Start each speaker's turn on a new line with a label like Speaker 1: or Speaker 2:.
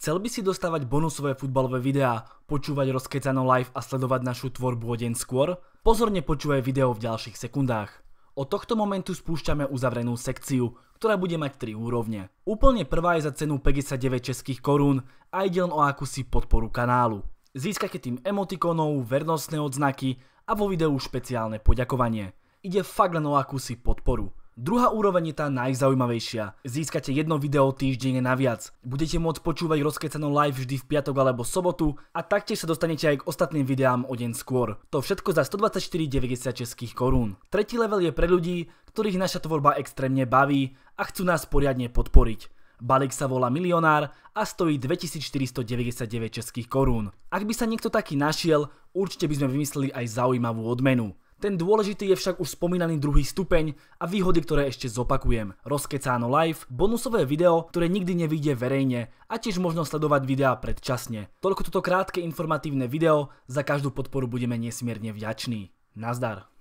Speaker 1: Chcel by si dostávať bonusové futbalové videá, počúvať rozkecano live a sledovať našu tvorbu o deň skôr? Pozorne počúvaj video v ďalších sekundách. Od tohto momentu spúšťame uzavrenú sekciu, ktorá bude mať 3 úrovne. Úplne prvá je za cenu 59 českých korún a ide len o akúsi podporu kanálu. Získate tým emotikonov, vernostné odznaky a vo videu špeciálne poďakovanie. Ide fakt len o akúsi podporu. Druhá úroveň je tá najzaujímavejšia. Získate jedno video týždenne naviac. Budete môcť počúvať rozkecanú live vždy v piatok alebo sobotu a taktiež sa dostanete aj k ostatným videám o deň skôr. To všetko za 124,90 českých korún. Tretí level je pre ľudí, ktorých naša tvorba extrémne baví a chcú nás poriadne podporiť. Balík sa volá Milionár a stojí 2499 českých korún. Ak by sa niekto taký našiel, určite by sme vymysleli aj zaujímavú odmenu. Ten dôležitý je však už spomínaný druhý stupeň a výhody, ktoré ešte zopakujem. Rozkecáno live, bonusové video, ktoré nikdy nevyjde verejne a tiež možno sledovať videá predčasne. Toľko toto krátke informatívne video, za každú podporu budeme nesmierne vďační. Nazdar.